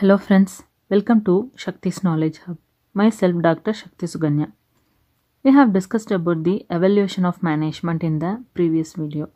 Hello friends, welcome to Shakti's Knowledge Hub. Myself Dr. Shakti Suganya. We have discussed about the evaluation of management in the previous video.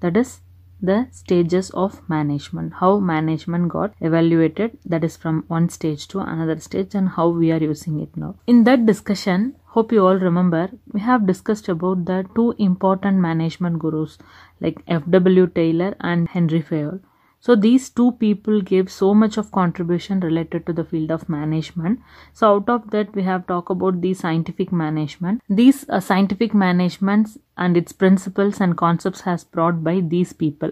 That is the stages of management, how management got evaluated that is from one stage to another stage and how we are using it now. In that discussion, hope you all remember, we have discussed about the two important management gurus like F.W. Taylor and Henry Fayol so these two people gave so much of contribution related to the field of management so out of that we have talked about the scientific management these uh, scientific managements and its principles and concepts has brought by these people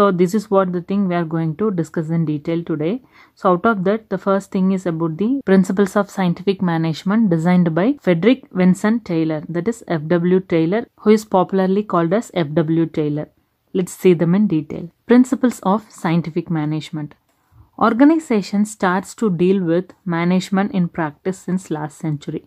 so this is what the thing we are going to discuss in detail today so out of that the first thing is about the principles of scientific management designed by frederick vincent taylor that is fw taylor who is popularly called as fw taylor let's see them in detail Principles of Scientific Management Organization starts to deal with management in practice since last century.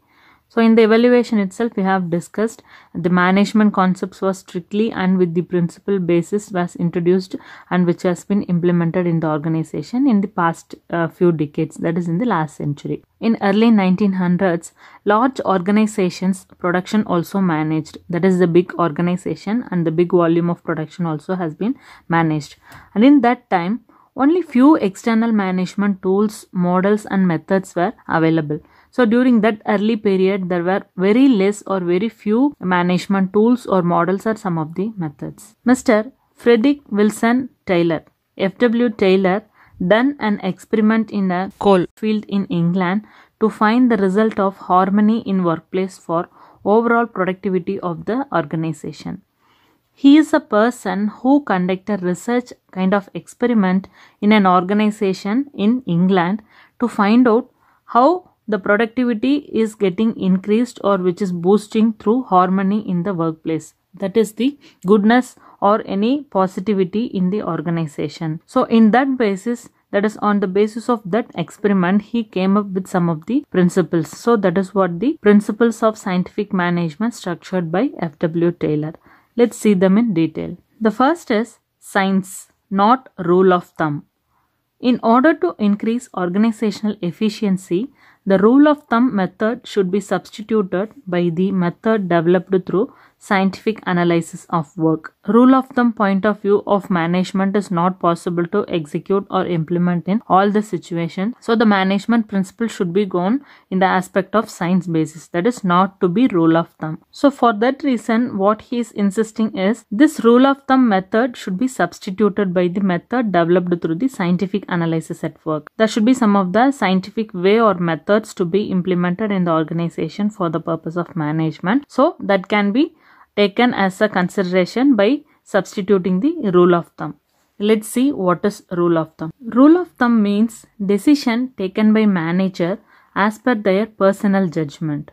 So in the evaluation itself, we have discussed the management concepts was strictly and with the principle basis was introduced and which has been implemented in the organization in the past uh, few decades, that is in the last century. In early 1900s, large organizations production also managed, that is the big organization and the big volume of production also has been managed. And in that time, only few external management tools, models and methods were available. So during that early period, there were very less or very few management tools or models or some of the methods. Mr. Frederick Wilson Taylor, F.W. Taylor, done an experiment in a coal field in England to find the result of harmony in workplace for overall productivity of the organization. He is a person who conducted research kind of experiment in an organization in England to find out how the productivity is getting increased or which is boosting through harmony in the workplace. That is the goodness or any positivity in the organization. So in that basis, that is on the basis of that experiment he came up with some of the principles. So that is what the principles of scientific management structured by F.W. Taylor. Let's see them in detail. The first is science, not rule of thumb. In order to increase organizational efficiency, the rule of thumb method should be substituted by the method developed through scientific analysis of work. Rule of thumb point of view of management is not possible to execute or implement in all the situation. So the management principle should be gone in the aspect of science basis. That is not to be rule of thumb. So for that reason, what he is insisting is this rule of thumb method should be substituted by the method developed through the scientific analysis at work. There should be some of the scientific way or methods to be implemented in the organization for the purpose of management. So that can be taken as a consideration by substituting the rule of thumb. Let's see what is rule of thumb. Rule of thumb means decision taken by manager as per their personal judgment.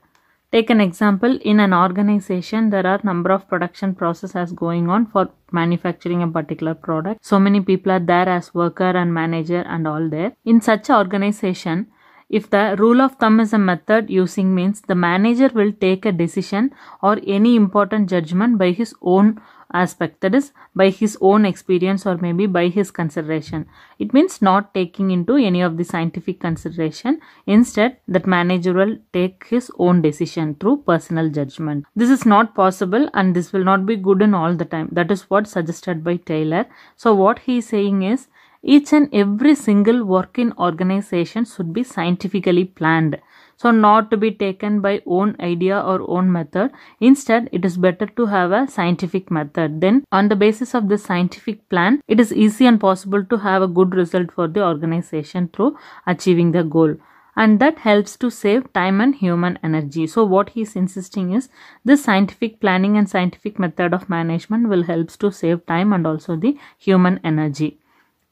Take an example, in an organization there are number of production processes going on for manufacturing a particular product. So many people are there as worker and manager and all there. In such organization, if the rule of thumb is a method using means the manager will take a decision or any important judgment by his own aspect that is by his own experience or maybe by his consideration. It means not taking into any of the scientific consideration. Instead that manager will take his own decision through personal judgment. This is not possible and this will not be good in all the time. That is what suggested by Taylor. So what he is saying is each and every single working organization should be scientifically planned so not to be taken by own idea or own method instead it is better to have a scientific method then on the basis of this scientific plan it is easy and possible to have a good result for the organization through achieving the goal and that helps to save time and human energy. So what he is insisting is this scientific planning and scientific method of management will helps to save time and also the human energy.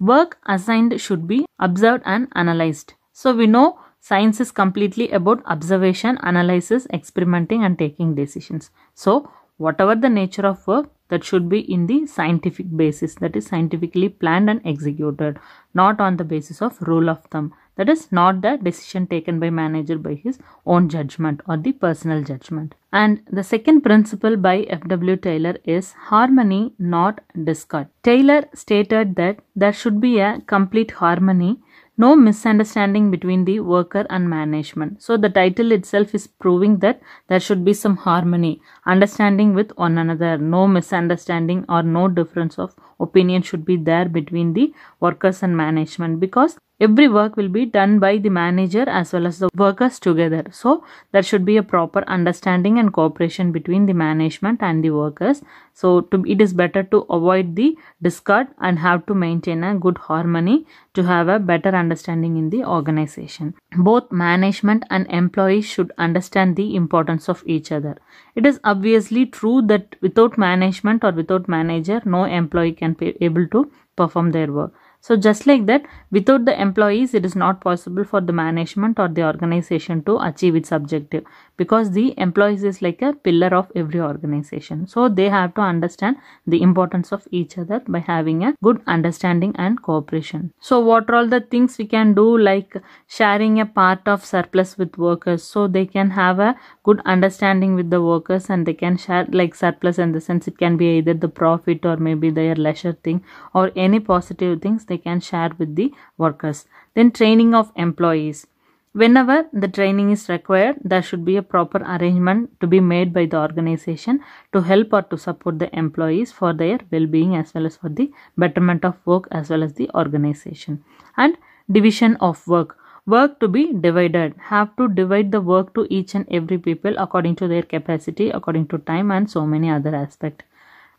Work assigned should be observed and analyzed. So we know science is completely about observation, analysis, experimenting and taking decisions. So whatever the nature of work that should be in the scientific basis that is scientifically planned and executed not on the basis of rule of thumb that is not the decision taken by manager by his own judgment or the personal judgment. And the second principle by F.W. Taylor is harmony, not discord. Taylor stated that there should be a complete harmony no misunderstanding between the worker and management. So the title itself is proving that there should be some harmony, understanding with one another, no misunderstanding or no difference of opinion should be there between the workers and management because every work will be done by the manager as well as the workers together so there should be a proper understanding and cooperation between the management and the workers so to, it is better to avoid the discord and have to maintain a good harmony to have a better understanding in the organization both management and employees should understand the importance of each other it is obviously true that without management or without manager no employee can be able to perform their work so just like that, without the employees, it is not possible for the management or the organization to achieve its objective because the employees is like a pillar of every organization. So they have to understand the importance of each other by having a good understanding and cooperation. So what are all the things we can do like sharing a part of surplus with workers so they can have a good understanding with the workers and they can share like surplus in the sense it can be either the profit or maybe their leisure thing or any positive things they can share with the workers. Then training of employees. Whenever the training is required, there should be a proper arrangement to be made by the organization to help or to support the employees for their well-being as well as for the betterment of work as well as the organization. And division of work work to be divided have to divide the work to each and every people according to their capacity according to time and so many other aspects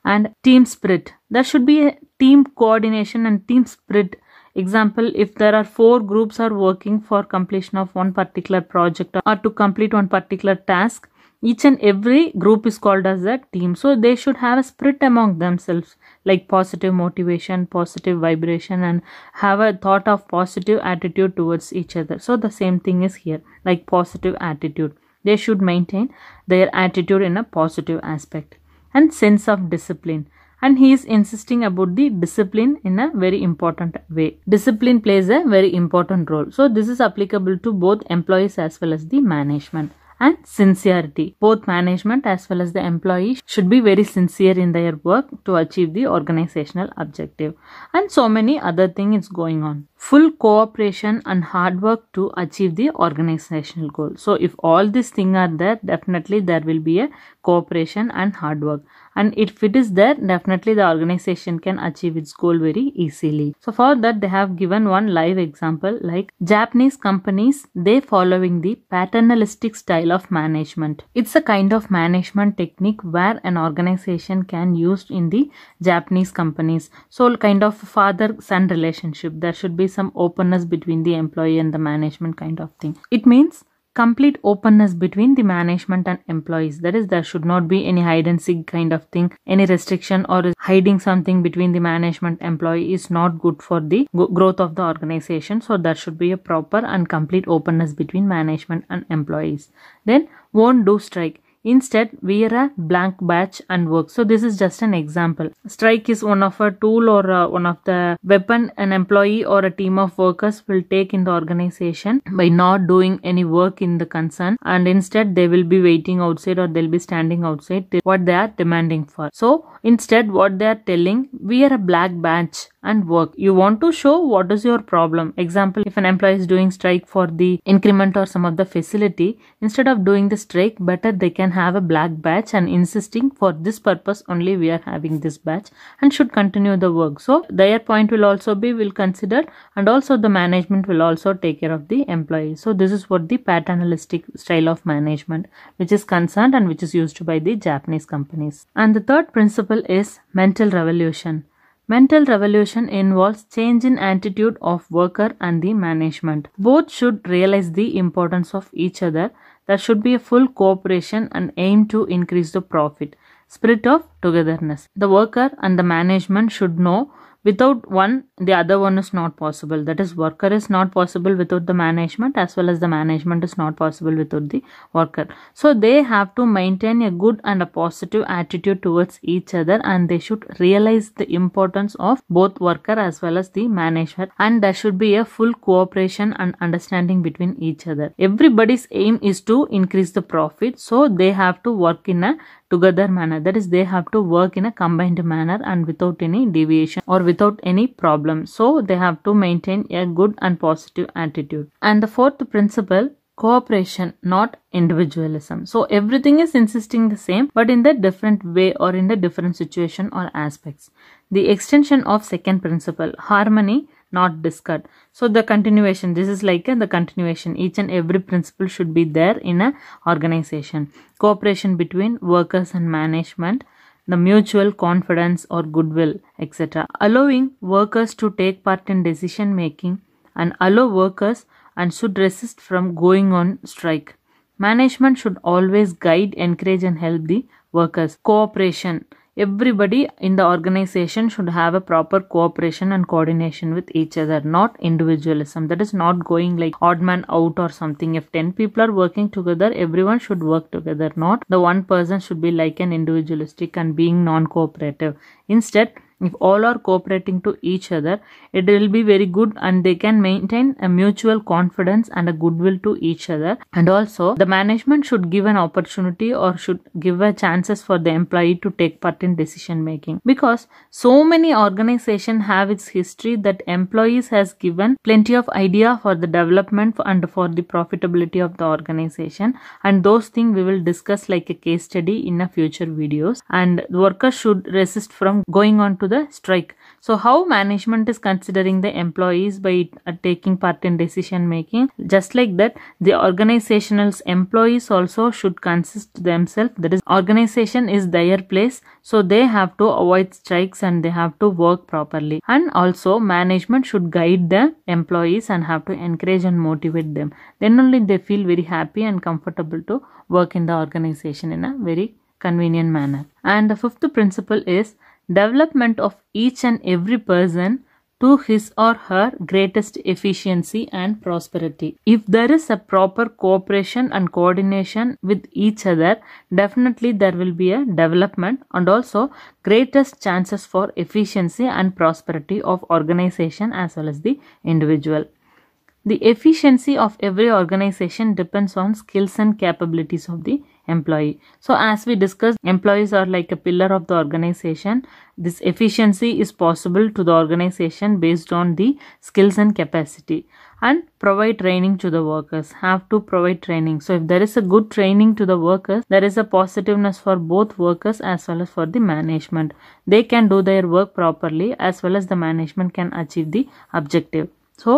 and team spirit there should be a team coordination and team spirit example if there are four groups are working for completion of one particular project or to complete one particular task each and every group is called as a team so they should have a spirit among themselves like positive motivation positive vibration and have a thought of positive attitude towards each other so the same thing is here like positive attitude they should maintain their attitude in a positive aspect and sense of discipline and he is insisting about the discipline in a very important way. Discipline plays a very important role. So this is applicable to both employees as well as the management and sincerity. Both management as well as the employees should be very sincere in their work to achieve the organizational objective. And so many other things is going on full cooperation and hard work to achieve the organizational goal so if all these things are there definitely there will be a cooperation and hard work and if it is there definitely the organization can achieve its goal very easily so for that they have given one live example like japanese companies they following the paternalistic style of management it's a kind of management technique where an organization can use in the japanese companies so kind of father son relationship there should be some openness between the employee and the management kind of thing it means complete openness between the management and employees that is there should not be any hide and seek kind of thing any restriction or hiding something between the management employee is not good for the growth of the organization so there should be a proper and complete openness between management and employees then won't do strike Instead, wear a blank badge and work. So this is just an example. Strike is one of a tool or a, uh, one of the weapon an employee or a team of workers will take in the organization by not doing any work in the concern and instead they will be waiting outside or they'll be standing outside what they are demanding for. So instead what they are telling wear a black badge and work. You want to show what is your problem. Example, if an employee is doing strike for the increment or some of the facility, instead of doing the strike, better they can can have a black batch and insisting for this purpose only we are having this batch and should continue the work. So their point will also be will consider and also the management will also take care of the employee. So this is what the paternalistic style of management which is concerned and which is used by the Japanese companies. And the third principle is mental revolution. Mental revolution involves change in attitude of worker and the management. Both should realize the importance of each other there should be a full cooperation and aim to increase the profit. Spirit of togetherness. The worker and the management should know without one the other one is not possible that is worker is not possible without the management as well as the management is not possible without the worker so they have to maintain a good and a positive attitude towards each other and they should realize the importance of both worker as well as the management and there should be a full cooperation and understanding between each other everybody's aim is to increase the profit so they have to work in a together manner that is they have to work in a combined manner and without any deviation or without any problem so they have to maintain a good and positive attitude and the fourth principle cooperation not individualism so everything is insisting the same but in the different way or in the different situation or aspects the extension of second principle harmony not discard so the continuation this is like the continuation each and every principle should be there in a organization cooperation between workers and management the mutual confidence or goodwill etc allowing workers to take part in decision making and allow workers and should resist from going on strike management should always guide encourage and help the workers cooperation everybody in the organization should have a proper cooperation and coordination with each other not individualism that is not going like odd man out or something if 10 people are working together everyone should work together not the one person should be like an individualistic and being non cooperative instead if all are cooperating to each other it will be very good and they can maintain a mutual confidence and a goodwill to each other and also the management should give an opportunity or should give a chances for the employee to take part in decision making because so many organization have its history that employees has given plenty of idea for the development and for the profitability of the organization and those things we will discuss like a case study in a future videos and workers should resist from going on to the strike. So how management is considering the employees by uh, taking part in decision making? Just like that, the organizational's employees also should consist themselves. That is, organization is their place. So they have to avoid strikes and they have to work properly. And also management should guide the employees and have to encourage and motivate them. Then only they feel very happy and comfortable to work in the organization in a very convenient manner. And the fifth principle is development of each and every person to his or her greatest efficiency and prosperity. If there is a proper cooperation and coordination with each other, definitely there will be a development and also greatest chances for efficiency and prosperity of organization as well as the individual. The efficiency of every organization depends on skills and capabilities of the employee. So as we discussed, employees are like a pillar of the organization. This efficiency is possible to the organization based on the skills and capacity and provide training to the workers have to provide training so if there is a good training to the workers there is a positiveness for both workers as well as for the management they can do their work properly as well as the management can achieve the objective so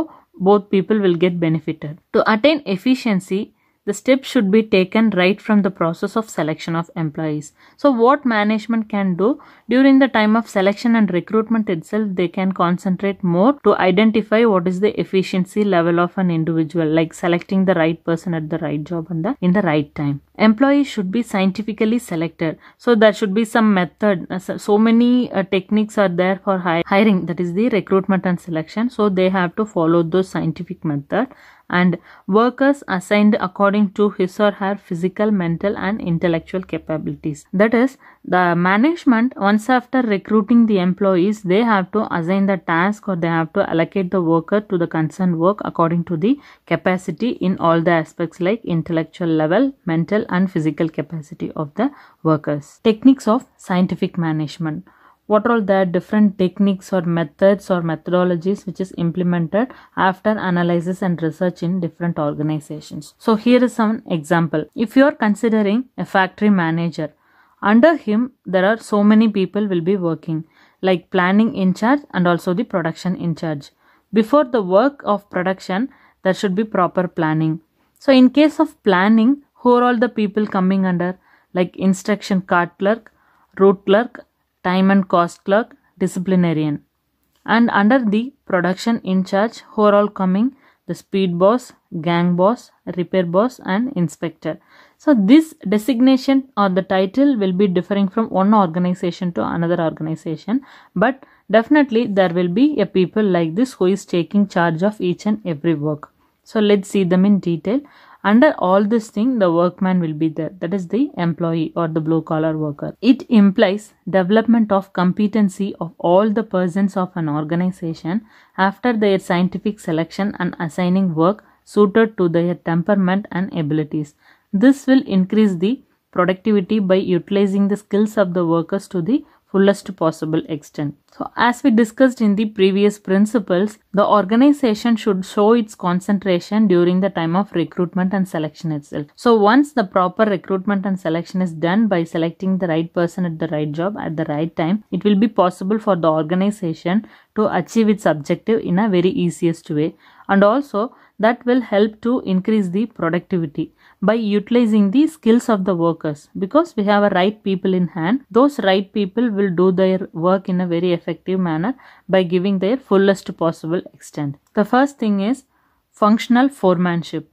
both people will get benefited to attain efficiency the step should be taken right from the process of selection of employees. So what management can do during the time of selection and recruitment itself they can concentrate more to identify what is the efficiency level of an individual like selecting the right person at the right job and the in the right time. Employees should be scientifically selected. So there should be some method. Uh, so many uh, techniques are there for hiring that is the recruitment and selection. So they have to follow those scientific method and workers assigned according to his or her physical, mental and intellectual capabilities. That is, the management once after recruiting the employees, they have to assign the task or they have to allocate the worker to the concerned work according to the capacity in all the aspects like intellectual level, mental and physical capacity of the workers. Techniques of scientific management what are all the different techniques or methods or methodologies which is implemented after analysis and research in different organizations so here is some example if you are considering a factory manager under him there are so many people will be working like planning in charge and also the production in charge before the work of production there should be proper planning so in case of planning who are all the people coming under like instruction card clerk route clerk time and cost clerk, disciplinarian. And under the production in charge, who are all coming? The speed boss, gang boss, repair boss, and inspector. So, this designation or the title will be differing from one organization to another organization, but definitely there will be a people like this who is taking charge of each and every work. So, let's see them in detail. Under all this thing, the workman will be there. That is the employee or the blue collar worker. It implies development of competency of all the persons of an organization after their scientific selection and assigning work suited to their temperament and abilities. This will increase the productivity by utilizing the skills of the workers to the fullest possible extent. So, as we discussed in the previous principles, the organization should show its concentration during the time of recruitment and selection itself. So, once the proper recruitment and selection is done by selecting the right person at the right job at the right time, it will be possible for the organization to achieve its objective in a very easiest way and also that will help to increase the productivity by utilizing the skills of the workers because we have a right people in hand those right people will do their work in a very effective manner by giving their fullest possible extent. The first thing is functional foremanship.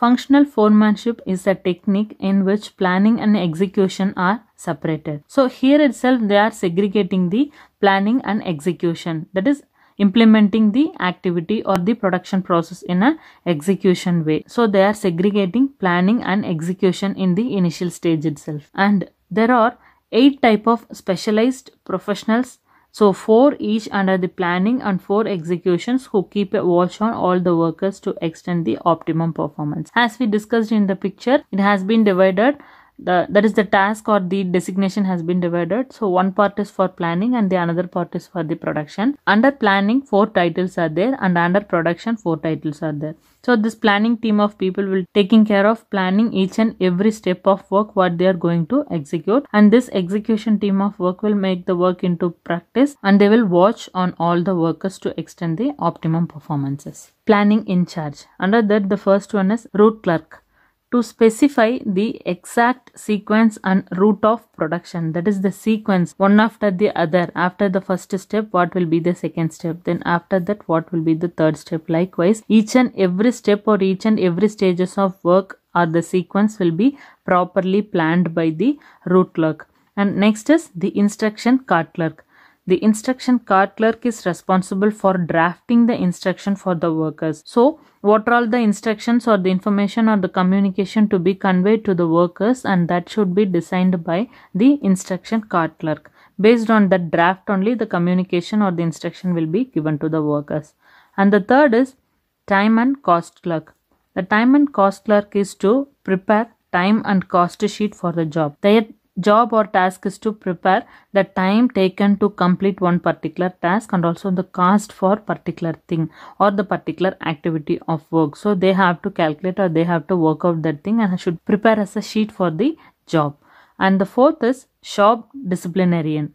Functional foremanship is a technique in which planning and execution are separated. So here itself they are segregating the planning and execution that is implementing the activity or the production process in a execution way. So they are segregating planning and execution in the initial stage itself. And there are eight type of specialized professionals so four each under the planning and four executions who keep a watch on all the workers to extend the optimum performance. As we discussed in the picture, it has been divided the, that is the task or the designation has been divided so one part is for planning and the another part is for the production under planning four titles are there and under production four titles are there so this planning team of people will taking care of planning each and every step of work what they are going to execute and this execution team of work will make the work into practice and they will watch on all the workers to extend the optimum performances planning in charge under that the first one is route clerk to specify the exact sequence and route of production that is the sequence one after the other after the first step what will be the second step then after that what will be the third step likewise each and every step or each and every stages of work or the sequence will be properly planned by the route clerk and next is the instruction card clerk the instruction card clerk is responsible for drafting the instruction for the workers. So, what are all the instructions or the information or the communication to be conveyed to the workers and that should be designed by the instruction card clerk. Based on that draft only the communication or the instruction will be given to the workers. And the third is time and cost clerk. The time and cost clerk is to prepare time and cost sheet for the job. Their job or task is to prepare the time taken to complete one particular task and also the cost for particular thing or the particular activity of work so they have to calculate or they have to work out that thing and should prepare as a sheet for the job and the fourth is shop disciplinarian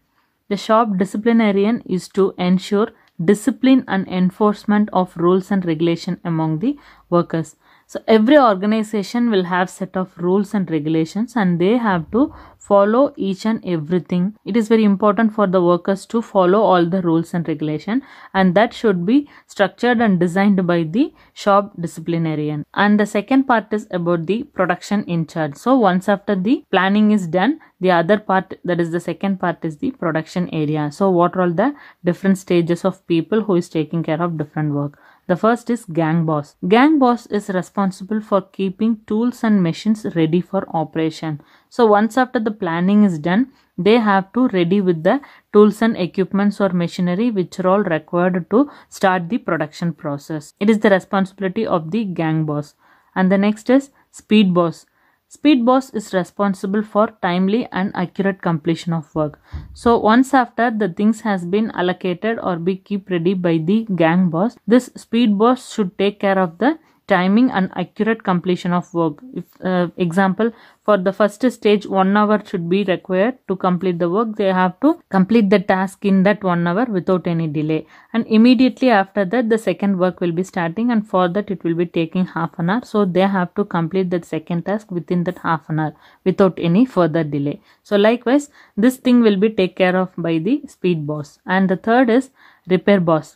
the shop disciplinarian is to ensure discipline and enforcement of rules and regulation among the workers so every organization will have set of rules and regulations and they have to follow each and everything it is very important for the workers to follow all the rules and regulation and that should be structured and designed by the shop disciplinarian and the second part is about the production in charge so once after the planning is done the other part that is the second part is the production area so what are all the different stages of people who is taking care of different work the first is gang boss. Gang boss is responsible for keeping tools and machines ready for operation. So once after the planning is done, they have to ready with the tools and equipments or machinery which are all required to start the production process. It is the responsibility of the gang boss. And the next is speed boss. SpeedBoss is responsible for timely and accurate completion of work. So once after the things has been allocated or be keep ready by the gang boss, this speed boss should take care of the timing and accurate completion of work. If, uh, example, for the first stage, one hour should be required to complete the work. They have to complete the task in that one hour without any delay. And immediately after that, the second work will be starting and for that it will be taking half an hour. So they have to complete that second task within that half an hour without any further delay. So likewise, this thing will be taken care of by the speed boss. And the third is repair boss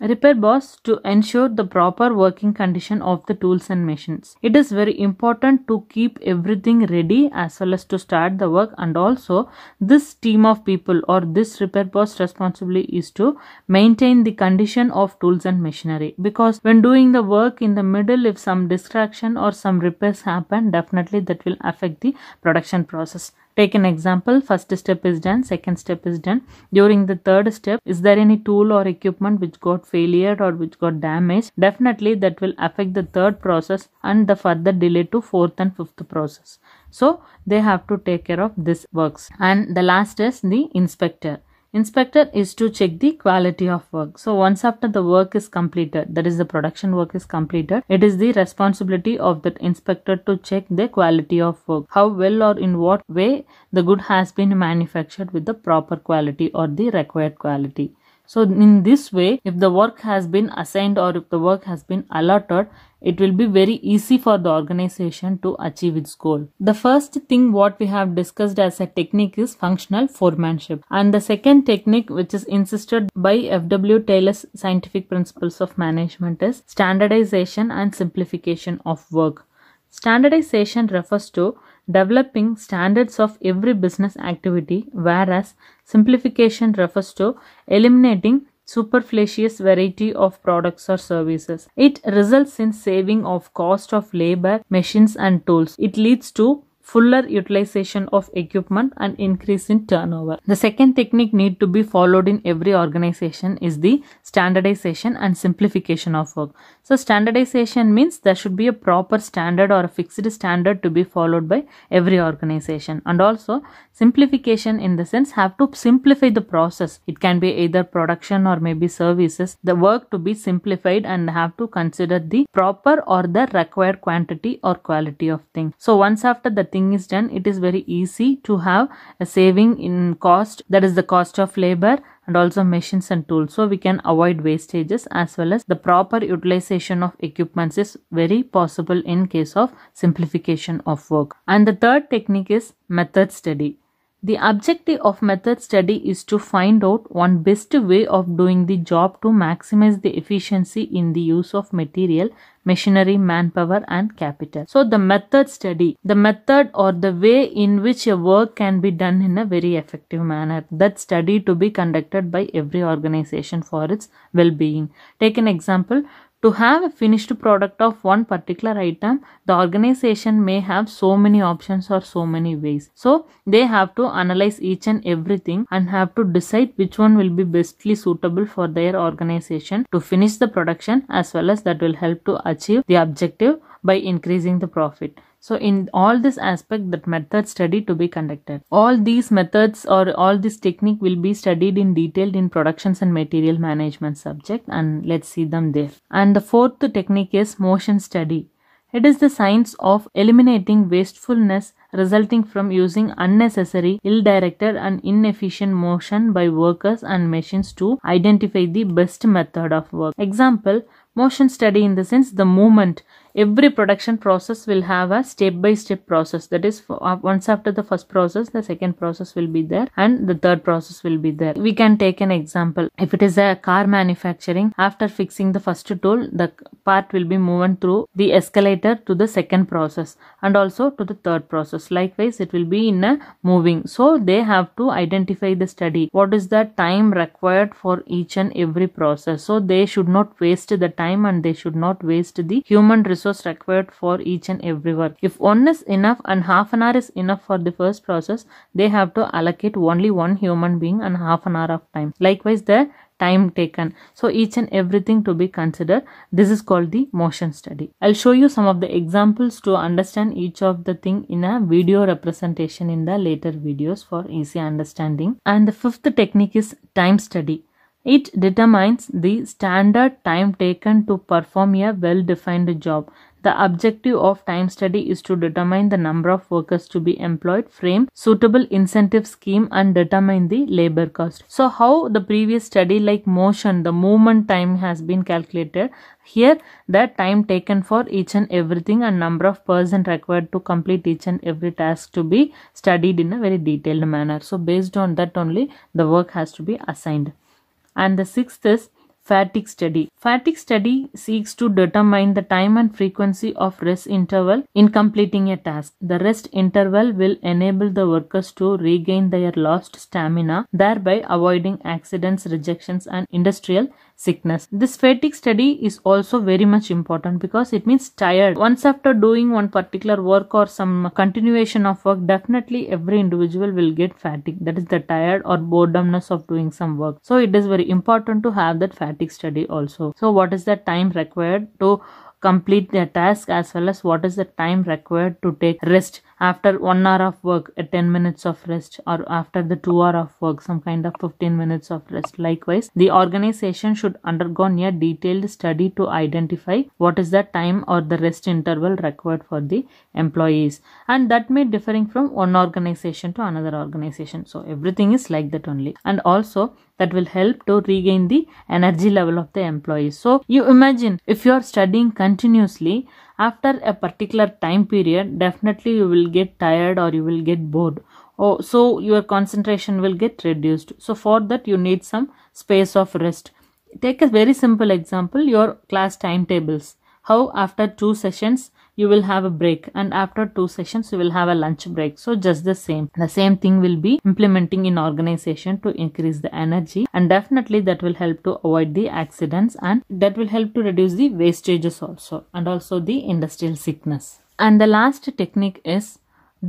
Repair boss to ensure the proper working condition of the tools and machines. It is very important to keep everything ready as well as to start the work and also this team of people or this repair boss responsibly is to maintain the condition of tools and machinery because when doing the work in the middle if some distraction or some repairs happen definitely that will affect the production process. Take an example, first step is done, second step is done. During the third step, is there any tool or equipment which got failure or which got damaged? Definitely that will affect the third process and the further delay to fourth and fifth process. So they have to take care of this works. And the last is the inspector. Inspector is to check the quality of work. So once after the work is completed, that is the production work is completed, it is the responsibility of that inspector to check the quality of work. How well or in what way the good has been manufactured with the proper quality or the required quality. So in this way, if the work has been assigned or if the work has been allotted, it will be very easy for the organization to achieve its goal. The first thing what we have discussed as a technique is functional foremanship and the second technique which is insisted by F.W. Taylor's scientific principles of management is standardization and simplification of work. Standardization refers to developing standards of every business activity whereas simplification refers to eliminating superfluous variety of products or services. It results in saving of cost of labor, machines and tools. It leads to fuller utilization of equipment and increase in turnover. The second technique need to be followed in every organization is the standardization and simplification of work. So standardization means there should be a proper standard or a fixed standard to be followed by every organization and also simplification in the sense have to simplify the process. It can be either production or maybe services. The work to be simplified and have to consider the proper or the required quantity or quality of thing. So once after the thing thing is done it is very easy to have a saving in cost that is the cost of labor and also machines and tools so we can avoid wastages as well as the proper utilization of equipments is very possible in case of simplification of work and the third technique is method study the objective of method study is to find out one best way of doing the job to maximize the efficiency in the use of material, machinery, manpower and capital. So the method study, the method or the way in which a work can be done in a very effective manner. That study to be conducted by every organization for its well-being. Take an example, to have a finished product of one particular item, the organization may have so many options or so many ways. So they have to analyze each and everything and have to decide which one will be bestly suitable for their organization to finish the production as well as that will help to achieve the objective by increasing the profit. So in all this aspect that method study to be conducted. All these methods or all this technique will be studied in detail in productions and material management subject and let's see them there. And the fourth technique is motion study. It is the science of eliminating wastefulness resulting from using unnecessary, ill-directed and inefficient motion by workers and machines to identify the best method of work. Example, motion study in the sense the movement every production process will have a step by step process that is uh, once after the first process the second process will be there and the third process will be there we can take an example if it is a car manufacturing after fixing the first tool the part will be moved through the escalator to the second process and also to the third process likewise it will be in a moving so they have to identify the study what is the time required for each and every process so they should not waste the time and they should not waste the human resource resource required for each and every work. If one is enough and half an hour is enough for the first process, they have to allocate only one human being and half an hour of time. Likewise, the time taken. So each and everything to be considered. This is called the motion study. I'll show you some of the examples to understand each of the thing in a video representation in the later videos for easy understanding. And the fifth technique is time study. It determines the standard time taken to perform a well-defined job. The objective of time study is to determine the number of workers to be employed, frame suitable incentive scheme and determine the labor cost. So how the previous study like motion, the movement time has been calculated. Here the time taken for each and everything and number of person required to complete each and every task to be studied in a very detailed manner. So based on that only the work has to be assigned and the sixth is fatigue study Fatigue study seeks to determine the time and frequency of rest interval in completing a task. The rest interval will enable the workers to regain their lost stamina, thereby avoiding accidents, rejections, and industrial sickness. This fatigue study is also very much important because it means tired. Once after doing one particular work or some continuation of work, definitely every individual will get fatigue. That is the tired or boredomness of doing some work. So it is very important to have that fatigue study also so what is the time required to complete their task as well as what is the time required to take rest after one hour of work a 10 minutes of rest or after the two hour of work some kind of 15 minutes of rest likewise the organization should undergo a detailed study to identify what is the time or the rest interval required for the employees and that may differing from one organization to another organization so everything is like that only and also that will help to regain the energy level of the employees so you imagine if you are studying continuously after a particular time period definitely you will get tired or you will get bored oh, so your concentration will get reduced so for that you need some space of rest take a very simple example your class timetables how after two sessions you will have a break and after two sessions you will have a lunch break so just the same the same thing will be implementing in organization to increase the energy and definitely that will help to avoid the accidents and that will help to reduce the wastages also and also the industrial sickness and the last technique is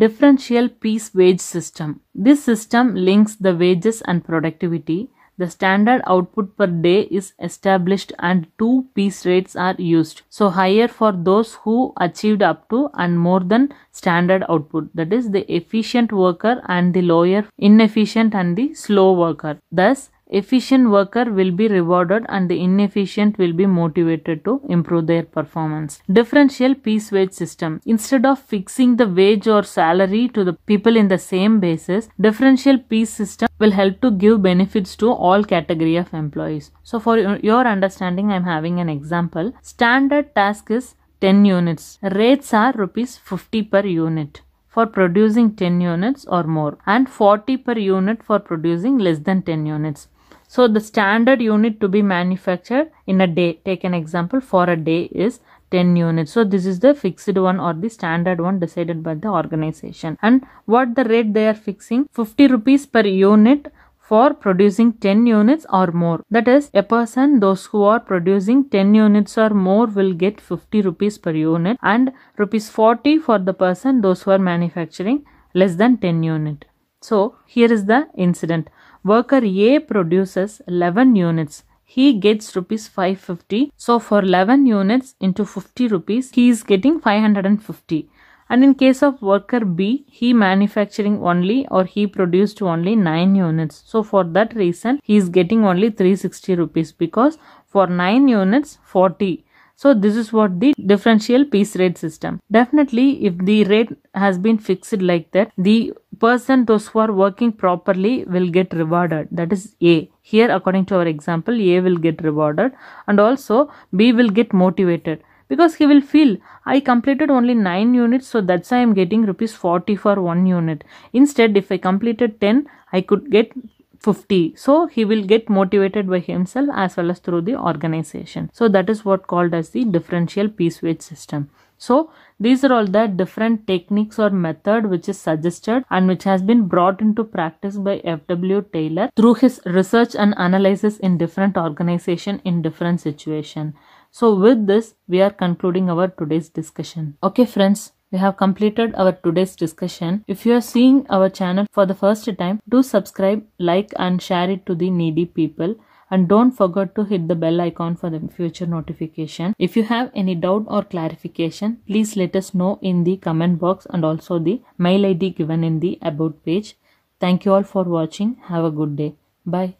differential piece wage system this system links the wages and productivity the standard output per day is established and two piece rates are used. So higher for those who achieved up to and more than standard output. That is the efficient worker and the lower inefficient and the slow worker. Thus efficient worker will be rewarded and the inefficient will be motivated to improve their performance differential piece wage system instead of fixing the wage or salary to the people in the same basis differential piece system will help to give benefits to all category of employees so for your understanding i'm having an example standard task is 10 units rates are rupees 50 per unit for producing 10 units or more and 40 per unit for producing less than 10 units. So the standard unit to be manufactured in a day, take an example for a day is 10 units. So this is the fixed one or the standard one decided by the organization. And what the rate they are fixing? 50 rupees per unit for producing 10 units or more. That is, a person, those who are producing 10 units or more will get 50 rupees per unit and rupees 40 for the person, those who are manufacturing less than 10 unit. So, here is the incident. Worker A produces 11 units. He gets rupees 550. So for 11 units into 50 rupees, he is getting 550. And in case of worker B, he manufacturing only or he produced only 9 units. So for that reason, he is getting only 360 rupees because for 9 units, 40 so this is what the differential piece rate system. Definitely if the rate has been fixed like that, the person those who are working properly will get rewarded. That is A. Here according to our example, A will get rewarded and also B will get motivated because he will feel I completed only 9 units so that's why I am getting rupees 40 for 1 unit. Instead if I completed 10 I could get 50 so he will get motivated by himself as well as through the organization so that is what called as the differential piece wage system so these are all the different techniques or method which is suggested and which has been brought into practice by F.W. Taylor through his research and analysis in different organization in different situation. So with this we are concluding our today's discussion. Okay friends, we have completed our today's discussion. If you are seeing our channel for the first time, do subscribe, like and share it to the needy people and don't forget to hit the bell icon for the future notification. If you have any doubt or clarification, please let us know in the comment box and also the mail ID given in the about page. Thank you all for watching. Have a good day. Bye.